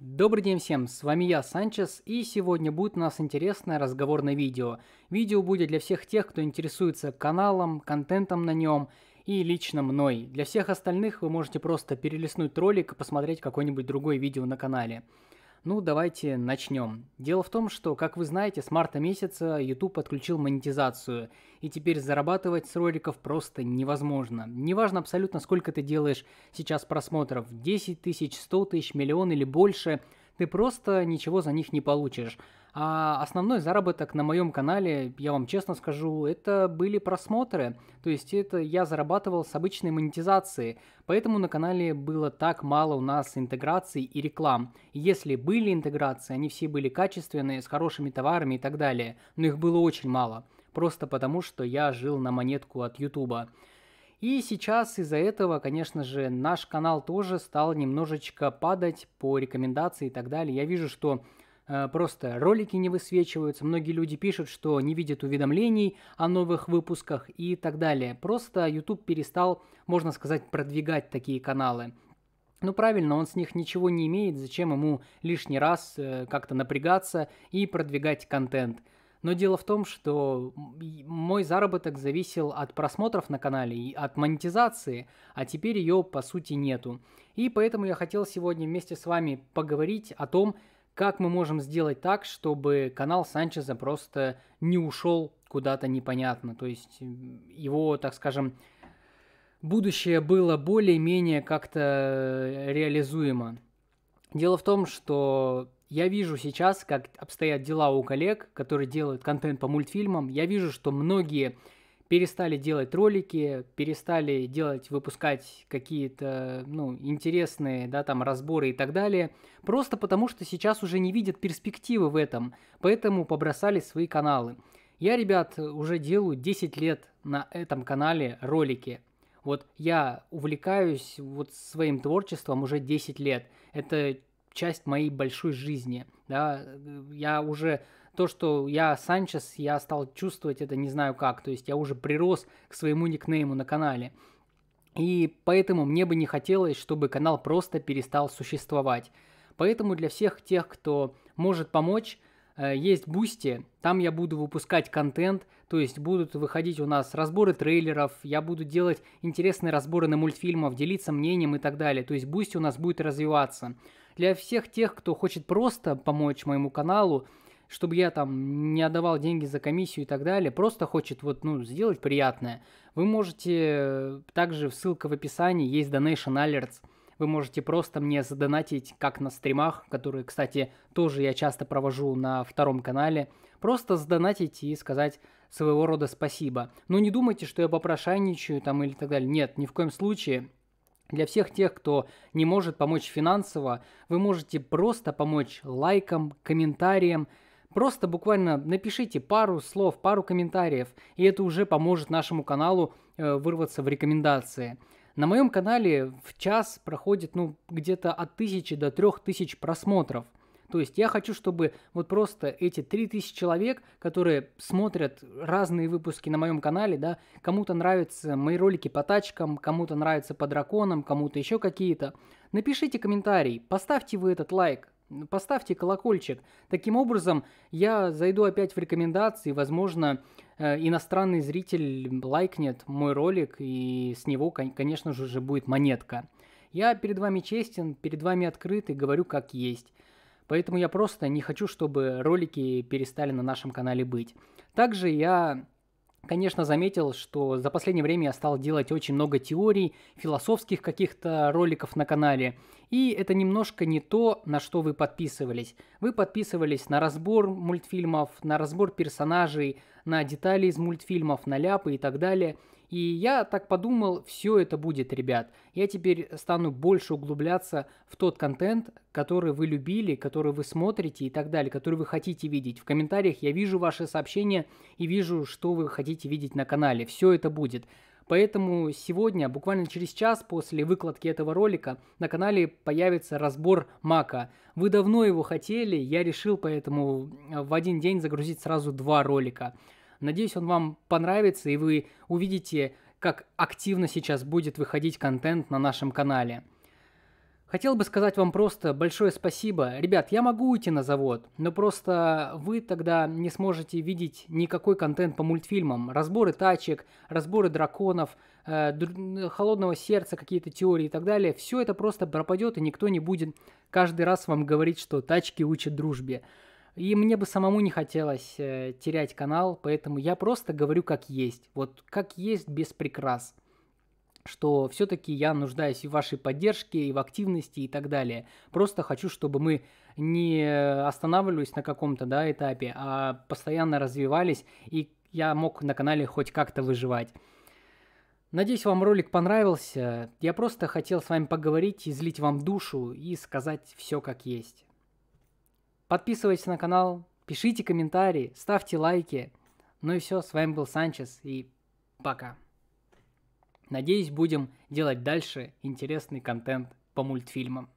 Добрый день всем, с вами я, Санчес, и сегодня будет у нас интересное разговорное видео. Видео будет для всех тех, кто интересуется каналом, контентом на нем и лично мной. Для всех остальных вы можете просто перелистнуть ролик и посмотреть какое-нибудь другое видео на канале. Ну, давайте начнем. Дело в том, что, как вы знаете, с марта месяца YouTube отключил монетизацию, и теперь зарабатывать с роликов просто невозможно. Неважно абсолютно, сколько ты делаешь сейчас просмотров, 10 тысяч, 100 тысяч, миллион или больше – ты просто ничего за них не получишь. А основной заработок на моем канале, я вам честно скажу, это были просмотры. То есть это я зарабатывал с обычной монетизации. Поэтому на канале было так мало у нас интеграций и реклам. Если были интеграции, они все были качественные, с хорошими товарами и так далее. Но их было очень мало. Просто потому, что я жил на монетку от Ютуба. И сейчас из-за этого, конечно же, наш канал тоже стал немножечко падать по рекомендации и так далее. Я вижу, что э, просто ролики не высвечиваются, многие люди пишут, что не видят уведомлений о новых выпусках и так далее. Просто YouTube перестал, можно сказать, продвигать такие каналы. Ну правильно, он с них ничего не имеет, зачем ему лишний раз э, как-то напрягаться и продвигать контент. Но дело в том, что мой заработок зависел от просмотров на канале и от монетизации, а теперь ее по сути нету. И поэтому я хотел сегодня вместе с вами поговорить о том, как мы можем сделать так, чтобы канал Санчеза просто не ушел куда-то непонятно. То есть его, так скажем, будущее было более-менее как-то э, реализуемо. Дело в том, что я вижу сейчас, как обстоят дела у коллег, которые делают контент по мультфильмам. Я вижу, что многие перестали делать ролики, перестали делать, выпускать какие-то, ну, интересные, да, там, разборы и так далее, просто потому что сейчас уже не видят перспективы в этом, поэтому побросали свои каналы. Я, ребят, уже делаю 10 лет на этом канале ролики. Вот я увлекаюсь вот своим творчеством уже 10 лет. Это часть моей большой жизни. Да, я уже то, что я Санчес, я стал чувствовать это не знаю как. То есть я уже прирос к своему никнейму на канале. И поэтому мне бы не хотелось, чтобы канал просто перестал существовать. Поэтому для всех тех, кто может помочь, э, есть Бусти, там я буду выпускать контент, то есть будут выходить у нас разборы трейлеров, я буду делать интересные разборы на мультфильмов, делиться мнением и так далее. То есть Бусти у нас будет развиваться для всех тех, кто хочет просто помочь моему каналу, чтобы я там не отдавал деньги за комиссию и так далее, просто хочет вот, ну, сделать приятное, вы можете, э, также ссылка в описании, есть Donation Alerts, вы можете просто мне задонатить, как на стримах, которые, кстати, тоже я часто провожу на втором канале, просто задонатить и сказать своего рода спасибо. Но ну, не думайте, что я попрошайничаю там или так далее. Нет, ни в коем случае. Для всех тех, кто не может помочь финансово, вы можете просто помочь лайком, комментарием. Просто буквально напишите пару слов, пару комментариев, и это уже поможет нашему каналу э, вырваться в рекомендации. На моем канале в час проходит ну, где-то от 1000 до 3000 просмотров – то есть я хочу, чтобы вот просто эти 3000 человек, которые смотрят разные выпуски на моем канале, да, кому-то нравятся мои ролики по тачкам, кому-то нравятся по драконам, кому-то еще какие-то, напишите комментарий, поставьте вы этот лайк, поставьте колокольчик. Таким образом, я зайду опять в рекомендации, возможно, э, иностранный зритель лайкнет мой ролик, и с него, конечно же, уже будет монетка. Я перед вами честен, перед вами открыт и говорю как есть. Поэтому я просто не хочу, чтобы ролики перестали на нашем канале быть. Также я конечно, заметил, что за последнее время я стал делать очень много теорий, философских каких-то роликов на канале. И это немножко не то, на что вы подписывались. Вы подписывались на разбор мультфильмов, на разбор персонажей, на детали из мультфильмов, на ляпы и так далее. И я так подумал, все это будет, ребят. Я теперь стану больше углубляться в тот контент, который вы любили, который вы смотрите и так далее, который вы хотите видеть. В комментариях я вижу ваши сообщения и вижу, что вы хотите видеть на канале. Все это будет. Поэтому сегодня, буквально через час после выкладки этого ролика, на канале появится разбор Мака. Вы давно его хотели, я решил поэтому э, в один день загрузить сразу два ролика. Надеюсь, он вам понравится и вы увидите, как активно сейчас будет выходить контент на нашем канале. Хотел бы сказать вам просто большое спасибо. Ребят, я могу уйти на завод, но просто вы тогда не сможете видеть никакой контент по мультфильмам. Разборы тачек, разборы драконов, э, холодного сердца, какие-то теории и так далее. Все это просто пропадет, и никто не будет каждый раз вам говорить, что тачки учат дружбе. И мне бы самому не хотелось э, терять канал, поэтому я просто говорю как есть. Вот как есть без прикрас что все-таки я нуждаюсь и в вашей поддержке, и в активности и так далее. Просто хочу, чтобы мы не останавливались на каком-то да, этапе, а постоянно развивались, и я мог на канале хоть как-то выживать. Надеюсь, вам ролик понравился. Я просто хотел с вами поговорить, излить вам душу и сказать все как есть. Подписывайтесь на канал, пишите комментарии, ставьте лайки. Ну и все, с вами был Санчес и пока. Надеюсь, будем делать дальше интересный контент по мультфильмам.